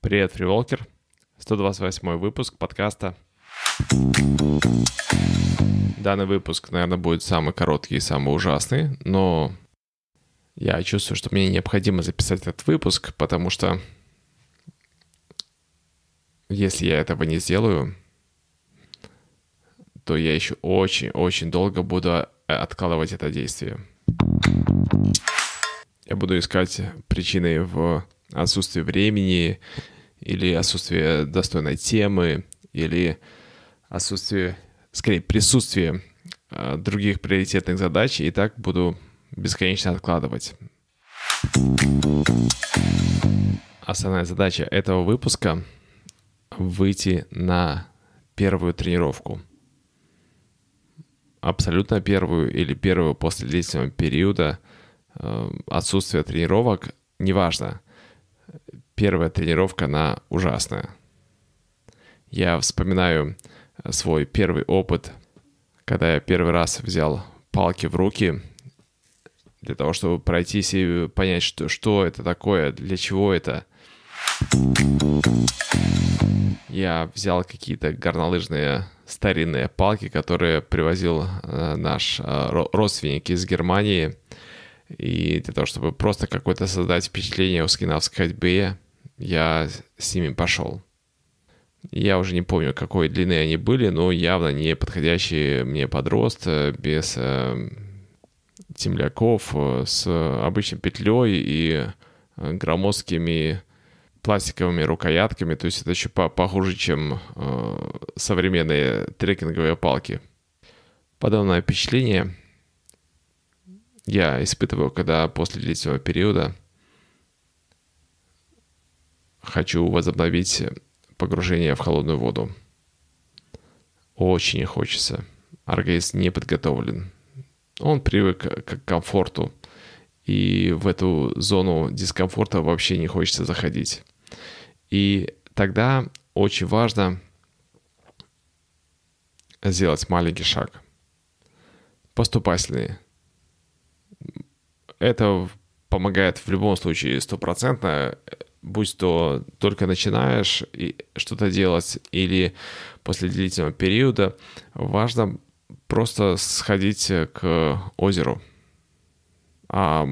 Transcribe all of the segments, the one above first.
Привет, фриволкер. 128 выпуск подкаста. Данный выпуск, наверное, будет самый короткий и самый ужасный, но я чувствую, что мне необходимо записать этот выпуск, потому что если я этого не сделаю, то я еще очень-очень долго буду э, откалывать это действие я буду искать причины в отсутствии времени или отсутствии достойной темы или отсутствии, скорее, присутствии а, других приоритетных задач, и так буду бесконечно откладывать. Основная задача этого выпуска — выйти на первую тренировку. Абсолютно первую или первую после длительного периода — Э, отсутствие тренировок, неважно. Первая тренировка, она ужасная. Я вспоминаю э, свой первый опыт, когда я первый раз взял палки в руки для того, чтобы пройтись и понять, что, что это такое, для чего это. Я взял какие-то горнолыжные старинные палки, которые привозил э, наш родственник из Германии – и для того, чтобы просто какое-то создать впечатление о скандинавской ходьбе, я с ними пошел. Я уже не помню, какой длины они были, но явно не подходящие мне под рост, без э, темляков, э, с обычной петлей и э, громоздкими пластиковыми рукоятками. То есть это еще похуже, чем э, современные трекинговые палки. Подобное впечатление я испытываю, когда после длительного периода хочу возобновить погружение в холодную воду. Очень хочется. Организм не подготовлен. Он привык к комфорту. И в эту зону дискомфорта вообще не хочется заходить. И тогда очень важно сделать маленький шаг. Поступательный – это помогает в любом случае стопроцентно, будь то только начинаешь что-то делать или после длительного периода, важно просто сходить к озеру. А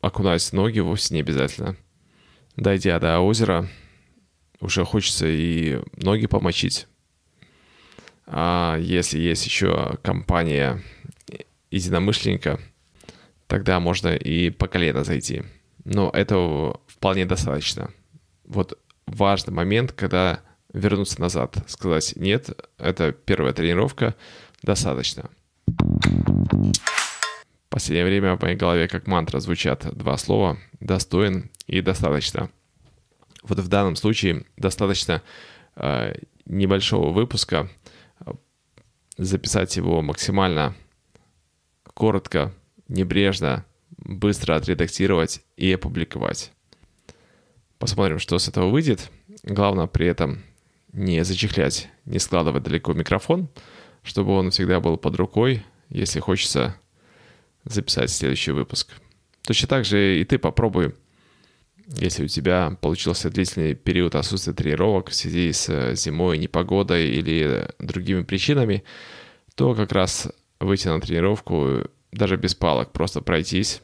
окунать ноги вовсе не обязательно. Дойдя до озера, уже хочется и ноги помочить. А если есть еще компания э, единомышленника – тогда можно и по колено зайти. Но этого вполне достаточно. Вот важный момент, когда вернуться назад, сказать «нет, это первая тренировка, достаточно». В последнее время в моей голове как мантра звучат два слова «достоин» и «достаточно». Вот в данном случае достаточно э, небольшого выпуска, э, записать его максимально коротко, небрежно, быстро отредактировать и опубликовать. Посмотрим, что с этого выйдет. Главное при этом не зачехлять, не складывать далеко микрофон, чтобы он всегда был под рукой, если хочется записать следующий выпуск. Точно так же и ты попробуй, если у тебя получился длительный период отсутствия тренировок в связи с э, зимой, непогодой или другими причинами, то как раз выйти на тренировку даже без палок, просто пройтись,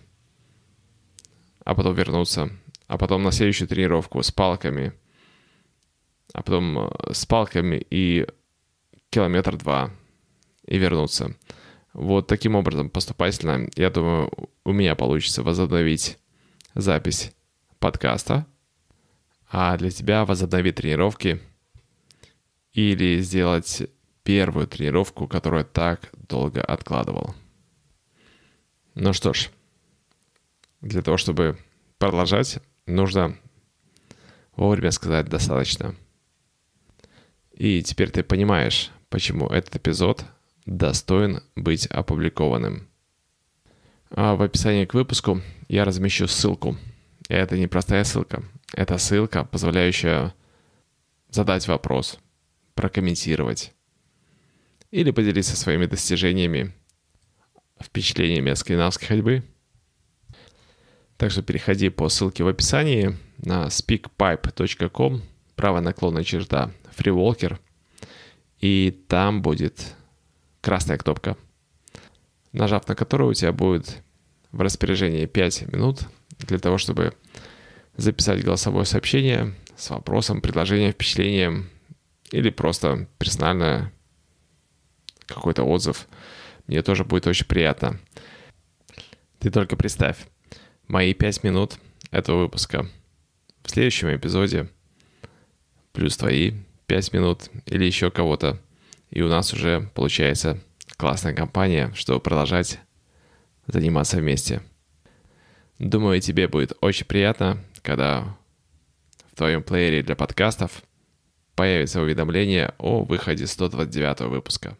а потом вернуться, а потом на следующую тренировку с палками, а потом э, с палками и километр-два, и вернуться. Вот таким образом поступательно, я думаю, у меня получится возобновить запись подкаста, а для тебя возобновить тренировки или сделать первую тренировку, которую так долго откладывал. Ну что ж, для того, чтобы продолжать, нужно вовремя сказать достаточно. И теперь ты понимаешь, почему этот эпизод достоин быть опубликованным. А в описании к выпуску я размещу ссылку. И это не простая ссылка. Это ссылка, позволяющая задать вопрос, прокомментировать или поделиться своими достижениями впечатлениями от скандинавской ходьбы. Также переходи по ссылке в описании на speakpipe.com, правая наклонная черта, FreeWalker, и там будет красная кнопка, нажав на которую у тебя будет в распоряжении 5 минут для того, чтобы записать голосовое сообщение с вопросом, предложением, впечатлением или просто персональное какой-то отзыв мне тоже будет очень приятно. Ты только представь, мои пять минут этого выпуска. В следующем эпизоде плюс твои пять минут или еще кого-то. И у нас уже получается классная компания, чтобы продолжать заниматься вместе. Думаю, тебе будет очень приятно, когда в твоем плеере для подкастов – появится уведомление о выходе 129 выпуска.